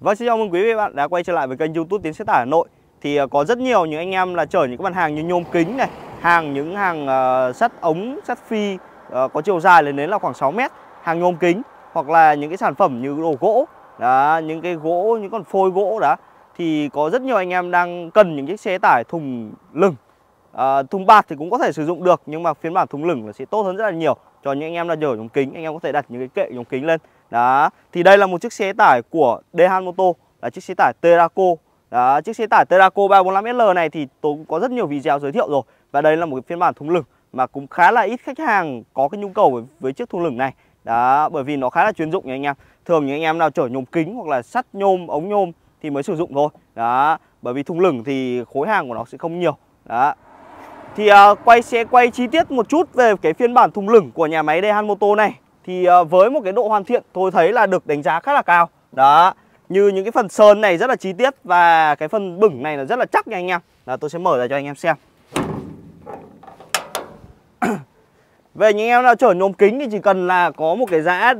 Vâng, xin chào mừng quý vị bạn đã quay trở lại với kênh youtube Tiến Xe Tải Hà Nội Thì ờ, có rất nhiều những anh em là chở những cái mặt hàng như nhôm kính này Hàng những hàng uh, sắt ống, sắt phi uh, có chiều dài lên đến là khoảng 6 mét Hàng nhôm kính hoặc là những cái sản phẩm như đồ gỗ đó, Những cái gỗ, những con phôi gỗ đó Thì có rất nhiều anh em đang cần những chiếc xe tải thùng lửng uh, Thùng bạt thì cũng có thể sử dụng được Nhưng mà phiên bản thùng lửng là sẽ tốt hơn rất là nhiều Cho những anh em là chở nhôm kính, anh em có thể đặt những cái kệ nhôm kính lên đó thì đây là một chiếc xe tải của Dehan Moto là chiếc xe tải Terraco đó chiếc xe tải Terraco 345SL này thì tôi cũng có rất nhiều video giới thiệu rồi và đây là một cái phiên bản thùng lửng mà cũng khá là ít khách hàng có cái nhu cầu với, với chiếc thùng lửng này đó bởi vì nó khá là chuyên dụng nha anh em thường những anh em nào chở nhôm kính hoặc là sắt nhôm ống nhôm thì mới sử dụng thôi đó bởi vì thùng lửng thì khối hàng của nó sẽ không nhiều đó thì uh, quay sẽ quay chi tiết một chút về cái phiên bản thùng lửng của nhà máy Dehan Moto này thì ờ, với một cái độ hoàn thiện tôi thấy là được đánh giá khá là cao đó như những cái phần sơn này rất là chi tiết và cái phần bửng này là rất là chắc nha anh em là tôi sẽ mở ra cho anh em xem về những em nào chở nhôm kính thì chỉ cần là có một cái giá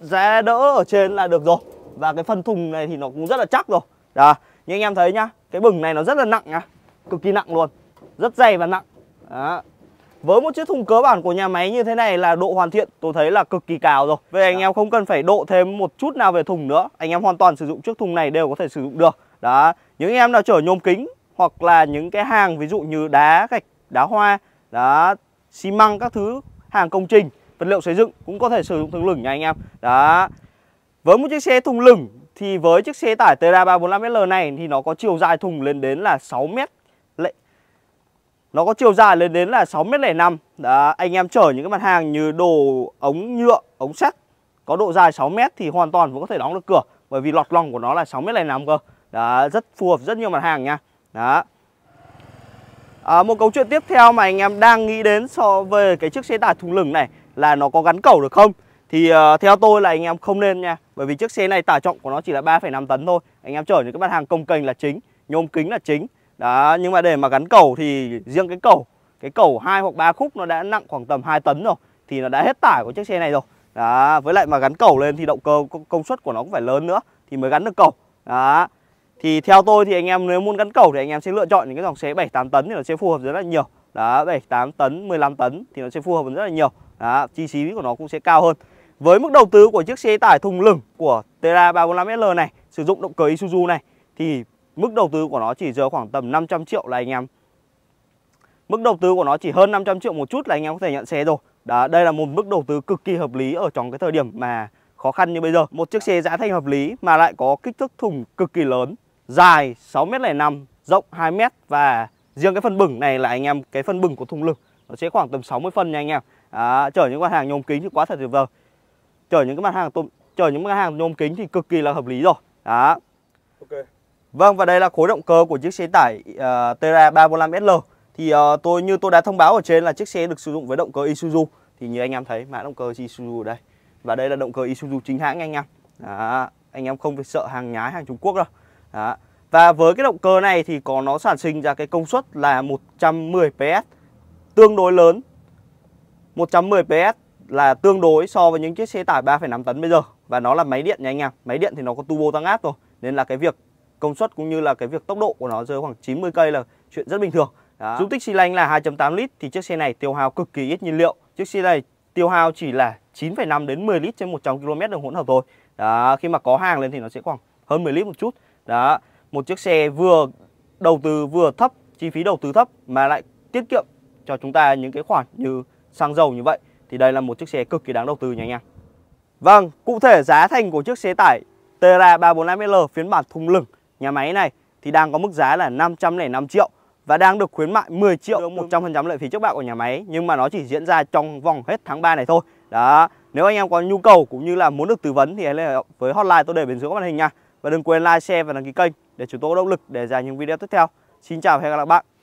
giá đỡ ở trên là được rồi và cái phần thùng này thì nó cũng rất là chắc rồi đó như anh em thấy nhá cái bửng này nó rất là nặng nhá cực kỳ nặng luôn rất dày và nặng đó với một chiếc thùng cơ bản của nhà máy như thế này là độ hoàn thiện tôi thấy là cực kỳ cao rồi. Về anh dạ. em không cần phải độ thêm một chút nào về thùng nữa. Anh em hoàn toàn sử dụng chiếc thùng này đều có thể sử dụng được. Đó, những em nào chở nhôm kính hoặc là những cái hàng ví dụ như đá gạch, đá hoa, đá xi măng các thứ hàng công trình, vật liệu xây dựng cũng có thể sử dụng thùng lửng nha anh em. Đó. Với một chiếc xe thùng lửng thì với chiếc xe tải Tera 345L này thì nó có chiều dài thùng lên đến là 6 mét nó có chiều dài lên đến là 6m05 Đó, Anh em chở những cái mặt hàng như đồ ống nhựa, ống sắt Có độ dài 6m thì hoàn toàn vẫn có thể đóng được cửa Bởi vì lọt lòng của nó là 6m05 cơ Đó, Rất phù hợp rất nhiều mặt hàng nha Đó à, Một câu chuyện tiếp theo mà anh em đang nghĩ đến so về cái chiếc xe tải thùng lửng này Là nó có gắn cẩu được không thì uh, theo tôi là anh em không nên nha Bởi vì chiếc xe này tải trọng của nó chỉ là 3,5 tấn thôi Anh em chở những cái mặt hàng công cành là chính Nhôm kính là chính đó, nhưng mà để mà gắn cầu thì riêng cái cầu Cái cầu hai hoặc ba khúc nó đã nặng khoảng tầm 2 tấn rồi Thì nó đã hết tải của chiếc xe này rồi Đó, với lại mà gắn cầu lên thì động cơ công suất của nó cũng phải lớn nữa Thì mới gắn được cầu Đó Thì theo tôi thì anh em nếu muốn gắn cầu thì anh em sẽ lựa chọn những cái dòng xe 7-8 tấn thì nó sẽ phù hợp rất là nhiều Đó, 7-8 tấn, 15 tấn thì nó sẽ phù hợp rất là nhiều Đó, chi phí của nó cũng sẽ cao hơn với mức đầu tư của chiếc xe tải thùng lửng của Terra 345SL này sử dụng động cơ Isuzu này thì Mức đầu tư của nó chỉ giờ khoảng tầm 500 triệu là anh em Mức đầu tư của nó chỉ hơn 500 triệu một chút là anh em có thể nhận xe rồi Đó, Đây là một mức đầu tư cực kỳ hợp lý ở trong cái thời điểm mà khó khăn như bây giờ Một chiếc xe giá thành hợp lý mà lại có kích thước thùng cực kỳ lớn Dài 6m05, rộng 2m và riêng cái phần bửng này là anh em cái phần bửng của thùng lực Nó sẽ khoảng tầm 60 phân nha anh em à, Chở những mặt hàng nhôm kính thì quá thật tuyệt vời Chở những cái mặt hàng chở những mặt hàng nhôm kính thì cực kỳ là hợp lý rồi Đó Ok Vâng và đây là khối động cơ của chiếc xe tải uh, Terra 345SL Thì uh, tôi như tôi đã thông báo ở trên là chiếc xe được sử dụng với động cơ Isuzu Thì như anh em thấy mã động cơ Isuzu đây Và đây là động cơ Isuzu chính hãng anh em Đó. Anh em không phải sợ hàng nhái hàng Trung Quốc đâu Đó. Và với cái động cơ này thì có nó sản sinh ra cái công suất là 110 PS Tương đối lớn 110 PS là tương đối so với những chiếc xe tải 3,5 tấn bây giờ Và nó là máy điện nha anh em Máy điện thì nó có turbo tăng áp rồi Nên là cái việc công suất cũng như là cái việc tốc độ của nó rơi khoảng 90 cây là chuyện rất bình thường. Đó. Dung tích xi lanh là 2.8 lít thì chiếc xe này tiêu hao cực kỳ ít nhiên liệu. Chiếc xe này tiêu hao chỉ là 9,5 đến 10 lít trên 100 km đường hỗn hợp thôi. Đó, khi mà có hàng lên thì nó sẽ khoảng hơn 10 lít một chút. Đó, một chiếc xe vừa đầu tư vừa thấp, chi phí đầu tư thấp mà lại tiết kiệm cho chúng ta những cái khoản như xăng dầu như vậy thì đây là một chiếc xe cực kỳ đáng đầu tư nha anh em. Vâng, cụ thể giá thành của chiếc xe tải Terra 345L phiên bản thùng lửng Nhà máy này thì đang có mức giá là 505 triệu và đang được khuyến mại 10 triệu 100% lợi phí trước bạ của nhà máy nhưng mà nó chỉ diễn ra trong vòng hết tháng 3 này thôi. Đó, nếu anh em có nhu cầu cũng như là muốn được tư vấn thì hãy liên hệ với hotline tôi để bên dưới màn hình nha. Và đừng quên like, share và đăng ký kênh để chúng tôi có động lực để ra những video tiếp theo. Xin chào và hẹn gặp lại các bạn.